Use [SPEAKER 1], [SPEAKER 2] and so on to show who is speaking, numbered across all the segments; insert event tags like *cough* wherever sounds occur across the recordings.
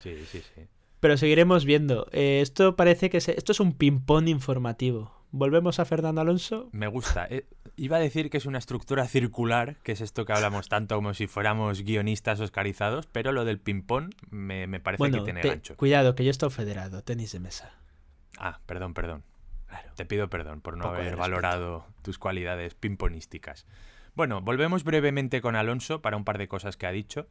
[SPEAKER 1] Sí, sí, sí.
[SPEAKER 2] Pero seguiremos viendo. Eh, esto parece que esto es un ping-pong informativo. Volvemos a Fernando Alonso. Me gusta. Eh, iba a decir que es una estructura circular, que
[SPEAKER 1] es esto que hablamos tanto como si fuéramos guionistas oscarizados, pero lo del ping-pong me, parece que tiene gancho.
[SPEAKER 2] Cuidado, que yo estoy federado, tenis de mesa.
[SPEAKER 1] Ah, perdón, perdón. Te pido perdón por no haber valorado tus cualidades pimponísticas. Bueno, volvemos brevemente con Alonso para un par de cosas que ha dicho.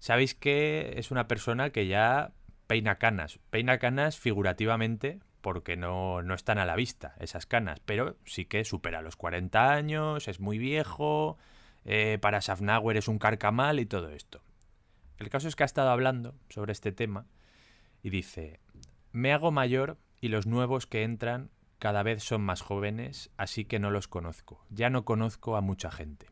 [SPEAKER 1] Sabéis que es una persona que ya peina canas. Peina canas figurativamente porque no, están a la vista esas canas, pero sí que supera los 40 años, es muy viejo, eh, para Safnauer es un carcamal y todo esto. El caso es que ha estado hablando sobre este tema y dice, me hago mayor y los nuevos que entran cada vez son más jóvenes, así que no los conozco, ya no conozco a mucha gente.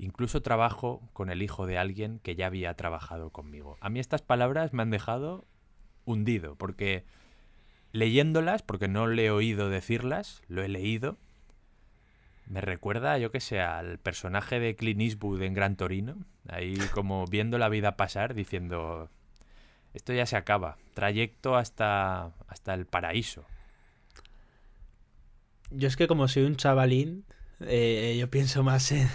[SPEAKER 1] Incluso trabajo con el hijo de alguien que ya había trabajado conmigo. A mí estas palabras me han dejado hundido, porque leyéndolas, porque no le he oído decirlas, lo he leído, me recuerda, yo que sé, al personaje de Clint Eastwood en Gran Torino, ahí como viendo la vida pasar, diciendo, esto ya se acaba, trayecto hasta, hasta el paraíso.
[SPEAKER 2] Yo es que como soy un chavalín, eh, yo pienso más en,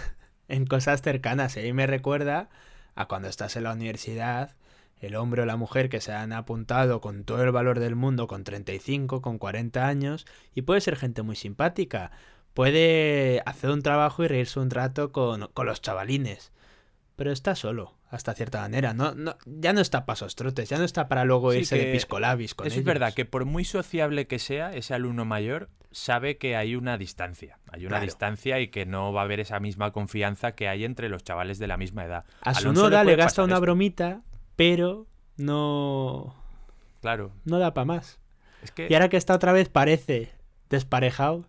[SPEAKER 2] en cosas cercanas. ¿eh? Y me recuerda a cuando estás en la universidad, el hombre o la mujer que se han apuntado con todo el valor del mundo, con 35, con 40 años, y puede ser gente muy simpática. Puede hacer un trabajo y reírse un rato con, los chavalines. Pero está solo, hasta cierta manera. No, no, ya no está para sostrotes, ya no está para luego irse de piscolabis con Es verdad
[SPEAKER 1] que por muy sociable que sea ese alumno mayor, sabe que hay una distancia, hay una distancia y que no va a haber esa misma confianza que hay entre los chavales de la misma edad. A su Noda le, gasta una
[SPEAKER 2] bromita, pero no... Claro. No da para más. Y ahora que está otra vez parece desparejado,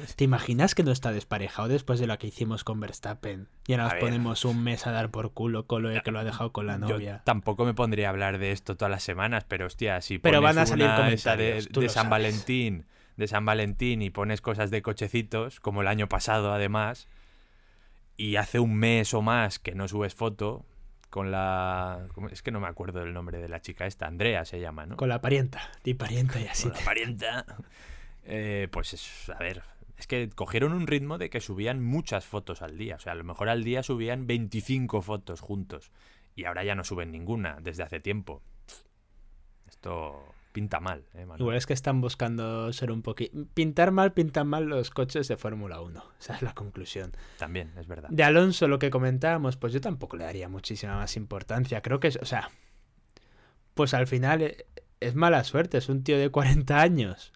[SPEAKER 2] *laughs* ¿Te imaginas que no está desparejado después de lo que hicimos con Verstappen? Y ahora nos ponemos un mes a dar por culo con lo que lo ha dejado con la novia.
[SPEAKER 1] Yo tampoco me pondría a hablar de esto todas las semanas, pero hostia, si Pero pones van a salir una comentarios, de, San Valentín, de San Valentín y pones cosas de cochecitos, como el año pasado además, y hace un mes o más que no subes foto, con la. Es que no me acuerdo el nombre de la chica esta, Andrea se llama, ¿no? Con la parienta, ti parienta y *laughs* así. la parienta. *laughs* Eh, pues es, a ver, es que cogieron un ritmo de que subían muchas fotos al día. O sea, a lo mejor al día subían 25 fotos juntos. Y ahora ya no suben ninguna desde hace tiempo. Esto pinta mal. ¿eh, Igual es que
[SPEAKER 2] están buscando ser un poquito... Pintar mal, pintan mal los coches de Fórmula 1. *laughs* Esa es la conclusión.
[SPEAKER 1] También, es verdad. De
[SPEAKER 2] Alonso, lo que comentábamos, pues yo tampoco le daría muchísima más importancia. Creo que, es, o sea, pues al final eh, es mala suerte. Es un tío de 40 años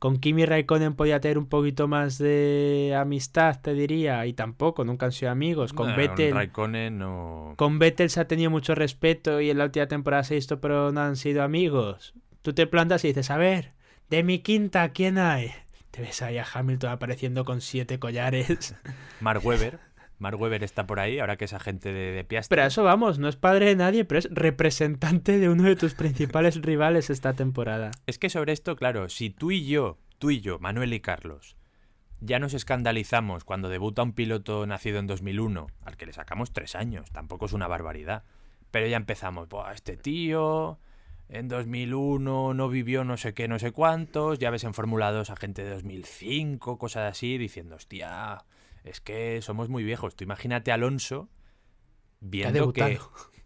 [SPEAKER 2] con Kimi Raikkonen podía tener un poquito más de amistad, te diría, y tampoco, nunca han sido amigos. Con no, Raikkonen no... Con Vettel se ha tenido mucho respeto y en la última temporada se ha visto, pero no han sido amigos. Tú te plantas y dices, a ver, de mi quinta, ¿quién hay? Te ves ahí a Hamilton apareciendo con siete collares.
[SPEAKER 1] *laughs* Mark Webber. Mark Weber está por ahí, ahora que es agente de, de Pero
[SPEAKER 2] eso vamos, no es padre de nadie, pero es representante de uno de tus principales *laughs* rivales esta temporada.
[SPEAKER 1] Es que sobre esto, claro, si tú y yo, tú y yo, Manuel y Carlos, ya nos escandalizamos cuando debuta un piloto nacido en 2001, al que le sacamos tres años, tampoco es una barbaridad. Pero ya empezamos, este tío en 2001 no vivió no sé qué, no sé cuántos, ya ves en formulados 2 a gente de 2005, cosas así, diciendo, hostia, es que somos muy viejos. Tú imagínate a Alonso viendo que,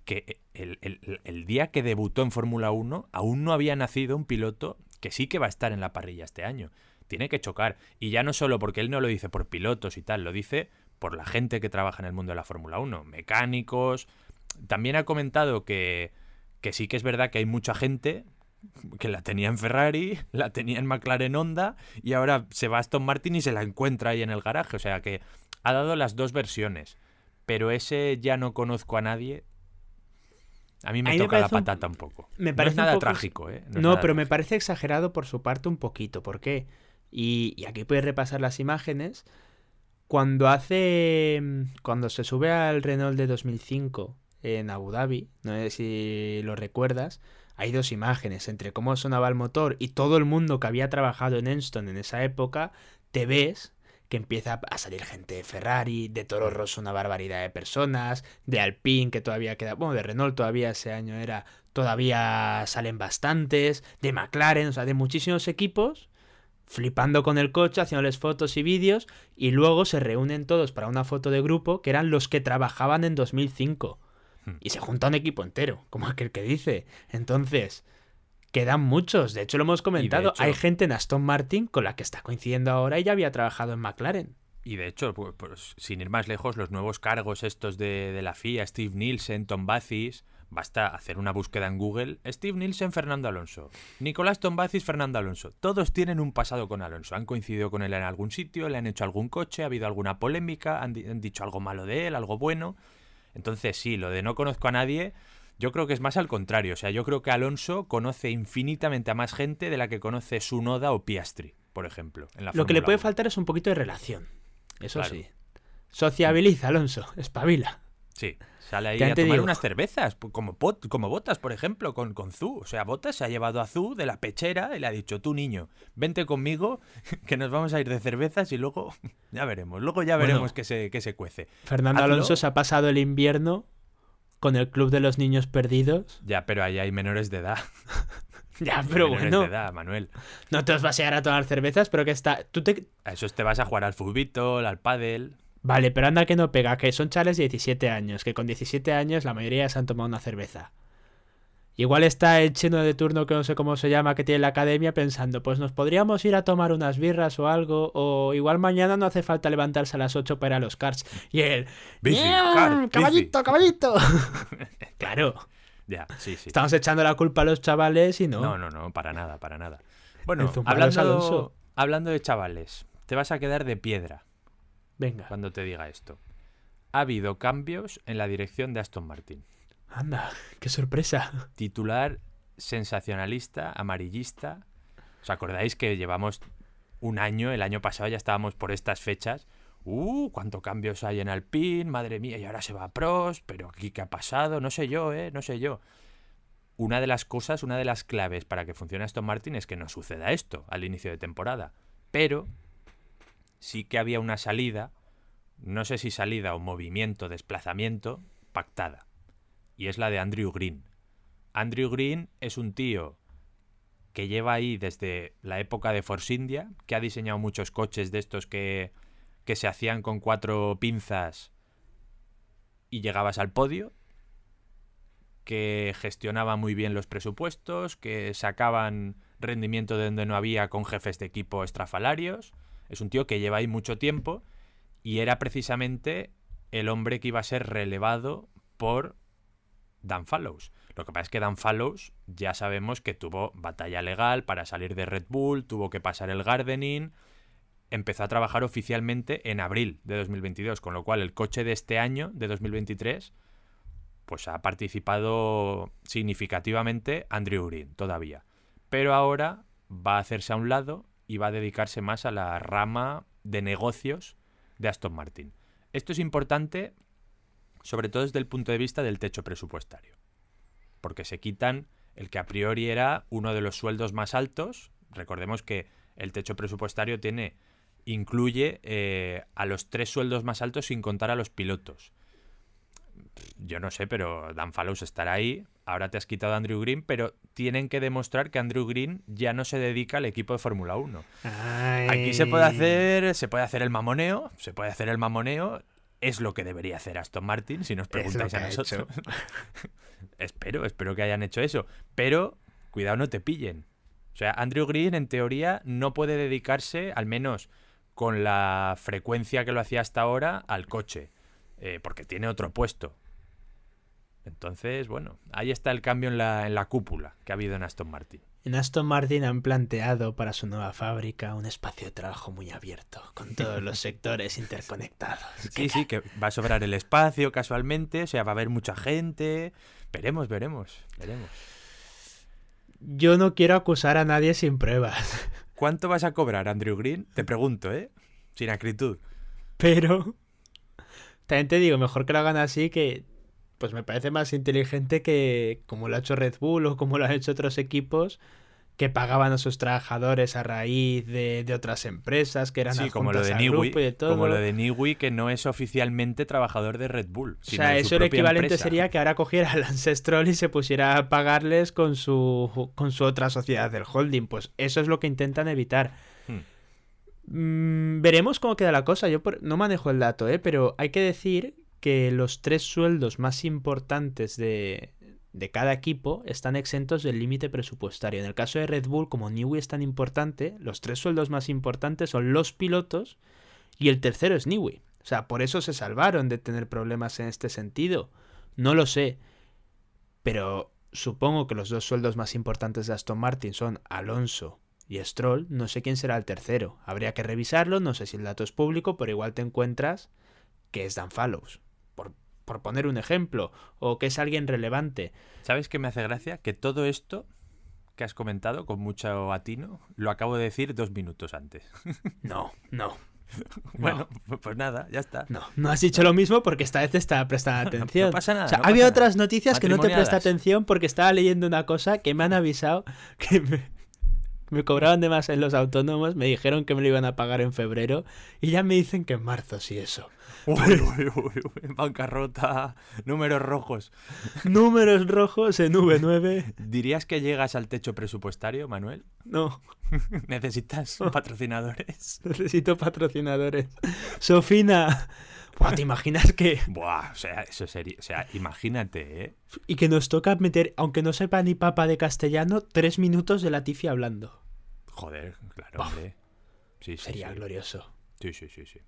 [SPEAKER 1] que el, día que debutó en Fórmula 1 aún no había nacido un piloto que sí que va a estar en la parrilla este año. Tiene que chocar. Y ya no solo porque él no lo dice por pilotos y tal, lo dice por la gente que trabaja en el mundo de la Fórmula 1, mecánicos. También ha comentado que, que sí que es verdad que hay mucha gente que la tenía en Ferrari, *laughs* la tenía en McLaren Honda y ahora se va a Aston Martin y se la encuentra ahí en el garaje. O sea que ha dado las dos versiones, pero ese ya no conozco a nadie. A mí me toca la patata un, poco. Me parece ¿eh? no es nada trágico, No, pero
[SPEAKER 2] me parece exagerado por su parte un poquito. ¿Por qué? Y, y aquí puedes repasar las imágenes. Cuando hace. Mm, cuando se sube al Renault de 2005 en Abu Dhabi, no sé si lo recuerdas, hay dos imágenes entre cómo sonaba el motor y todo el mundo que había trabajado en Enston en esa época, te ves que empieza a salir gente de Ferrari, de Toro mm. Rosso una barbaridad de personas, de Alpine que todavía queda, bueno, de Renault todavía ese año era, todavía salen bastantes, de McLaren, o sea, de muchísimos equipos flipando con el coche, haciéndoles fotos y vídeos, y luego se reúnen todos para una foto de grupo que eran los que trabajaban en 2005. Hmm. Y se junta un equipo entero, como aquel que dice. Entonces, quedan muchos. De hecho, lo hemos comentado. Hay gente en Aston Martin con la que está coincidiendo ahora y ya había trabajado en McLaren.
[SPEAKER 1] Y de hecho, pues, sin ir más lejos, los nuevos cargos estos de, de la FIA, Steve Nielsen, Tom Bacis, basta hacer una búsqueda en Google. Steve Nielsen, Fernando Alonso. Nicolás Tom Bacis, Fernando Alonso. Todos tienen un pasado con Alonso. Han coincidido con él en algún sitio, le han hecho algún coche, ha habido alguna polémica, han dicho algo malo de él, algo bueno. Entonces, sí, lo de no conozco a nadie, yo creo que es más al contrario. O sea, yo creo que Alonso conoce infinitamente a más gente de la que conoce su noda o Piastri, por ejemplo. lo que le puede
[SPEAKER 2] faltar es un poquito de relación. Eso sí. Sociabiliza, Alonso, espabila.
[SPEAKER 1] Sí, sale ahí a tomar unas cervezas, como, como Botas, por ejemplo, con, con Zu. O sea, Botas se ha llevado a Zu de la pechera y le ha dicho, tú niño, vente conmigo, *laughs* que nos vamos a ir de cervezas y luego *laughs* ya veremos, luego ya veremos que se, se cuece. Fernando Alonso
[SPEAKER 2] se ha pasado el invierno con el Club de los Niños Perdidos.
[SPEAKER 1] Ya, pero ahí hay menores de edad.
[SPEAKER 2] *laughs* ya, pero menores de edad, Manuel. No te vas a llegar a tomar cervezas, pero que está... Tú te...
[SPEAKER 1] A eso te vas a jugar al fútbol, al pádel...
[SPEAKER 2] Vale, pero anda que no pega, que son chales de 17 años, que con 17 años la mayoría se han tomado una cerveza. Igual está el chino de turno que no sé cómo se llama que tiene la academia pensando, pues nos podríamos ir a tomar unas birras o algo, o igual mañana no hace falta levantarse a las 8 para los cars. Y él, bici, caballito, caballito. *laughs* claro. Ya, sí, sí. Estamos echando la culpa a los chavales y no. No, no, no, para nada, para nada. Bueno, hablando,
[SPEAKER 1] hablando de chavales, te vas a quedar de piedra. Venga. Cuando te diga esto. Ha habido cambios en la dirección de Aston Martin.
[SPEAKER 2] Anda, qué sorpresa.
[SPEAKER 1] Titular sensacionalista, amarillista. ¿Os acordáis que llevamos un año, el año pasado ya estábamos por estas fechas? ¡Uh! ¿Cuántos cambios hay en Alpine? Madre mía, y ahora se va a Prost, pero aquí qué ha pasado, no sé yo, ¿eh? No sé yo. Una de las cosas, una de las claves para que funcione Aston Martin es que no suceda esto al inicio de temporada. Pero sí que había una salida, no sé si salida o movimiento, desplazamiento, pactada. Y es la de Andrew Green. Andrew Green es un tío que lleva ahí desde la época de Force India, que ha diseñado muchos coches de estos que, que se hacían con cuatro pinzas y llegabas al podio, que gestionaba muy bien los presupuestos, que sacaban rendimiento de donde no había con jefes de equipo estrafalarios es un tío que lleva ahí mucho tiempo y era precisamente el hombre que iba a ser relevado por Dan Fallows. Lo que pasa es que Dan Fallows ya sabemos que tuvo batalla legal para salir de Red Bull, tuvo que pasar el gardening, empezó a trabajar oficialmente en abril de 2022, con lo cual el coche de este año, de 2023, pues ha participado significativamente Andrew Urin todavía. Pero ahora va a hacerse a un lado y va a dedicarse más a la rama de negocios de Aston Martin. Esto es importante sobre todo desde el punto de vista del techo presupuestario, porque se quitan el que a priori era uno de los sueldos más altos. Recordemos que el techo presupuestario tiene incluye eh, a los tres sueldos más altos sin contar a los pilotos yo no sé, pero Dan Fallows estará ahí. Ahora te has quitado a Andrew Green, pero tienen que demostrar que Andrew Green ya no se dedica al equipo de Fórmula 1. Aquí se puede hacer, se puede hacer el mamoneo, se puede hacer el mamoneo. Es lo que debería hacer Aston Martin, si nos preguntáis a nosotros. *laughs* espero, espero que hayan hecho eso. Pero cuidado, no te pillen. O sea, Andrew Green, en teoría, no puede dedicarse, al menos con la frecuencia que lo hacía hasta ahora, al coche. Eh, porque tiene otro puesto. Entonces, bueno, ahí está el cambio en la, cúpula que ha habido en Aston Martin.
[SPEAKER 2] En Aston Martin han planteado para su nueva fábrica un espacio de trabajo muy abierto, con todos los *laughs* sectores
[SPEAKER 1] interconectados. Sí, sí, que va a sobrar el espacio casualmente, o sea, va a haber mucha gente. Veremos, veremos, veremos.
[SPEAKER 2] Yo no quiero acusar a nadie sin pruebas. *laughs* ¿Cuánto vas a cobrar, Andrew Green? Te pregunto, ¿eh? Sin acritud. Pero... También te digo, mejor que lo hagan así que pues me parece más inteligente que como lo ha hecho Red Bull o como lo han hecho otros equipos que pagaban a sus trabajadores a raíz de, otras empresas que eran sí, como lo de Niwi, y todo. como lo
[SPEAKER 1] de Niwi que no es oficialmente trabajador de Red Bull. o sea, eso el equivalente sería
[SPEAKER 2] que ahora cogiera al Ancestral y se pusiera a pagarles con su con su otra sociedad del holding, pues eso es lo que intentan evitar. Hmm. Mm, veremos cómo queda la cosa. Yo no manejo el dato, ¿eh? pero hay que decir que los tres sueldos más importantes de, de cada equipo están exentos del límite presupuestario. En el caso de Red Bull, como Newey es tan importante, los tres sueldos más importantes son los pilotos y el tercero es Newey. O sea, por eso se salvaron de tener problemas en este sentido. No lo sé, pero supongo que los dos sueldos más importantes de Aston Martin son Alonso y Stroll. No sé quién será el tercero. Habría que revisarlo, no sé si el dato es público, pero igual te encuentras que es Dan Fallows por poner un ejemplo, o que es alguien relevante.
[SPEAKER 1] ¿Sabes qué me hace gracia? Que todo esto que has comentado con mucho atino, lo acabo de decir dos minutos antes. *laughs* No, no. *laughs* bueno, pues nada, ya está. No,
[SPEAKER 2] no has dicho lo mismo porque esta vez te prestando *laughs* atención. No, pasa nada. había otras noticias que no te presta atención porque estaba leyendo una cosa que me han avisado que me, me cobraban de más en los autónomos, me dijeron que me lo iban a pagar en febrero y ya me dicen que en marzo sí eso. Pues uy, uy, uy, bancarrota, números rojos. Números rojos en V9.
[SPEAKER 1] ¿Dirías que llegas al techo presupuestario, Manuel?
[SPEAKER 2] No. *laughs* ¿Necesitas patrocinadores? Necesito patrocinadores. Sofina, ¿te imaginas que...? Buah, o sea, eso sería... O sea, imagínate, ¿eh? Y que nos toca meter, aunque no sepa ni papa de castellano, tres minutos de Latifi hablando.
[SPEAKER 1] Joder, claro, hombre. Sí, sería glorioso. Sí, sí, sí, sí.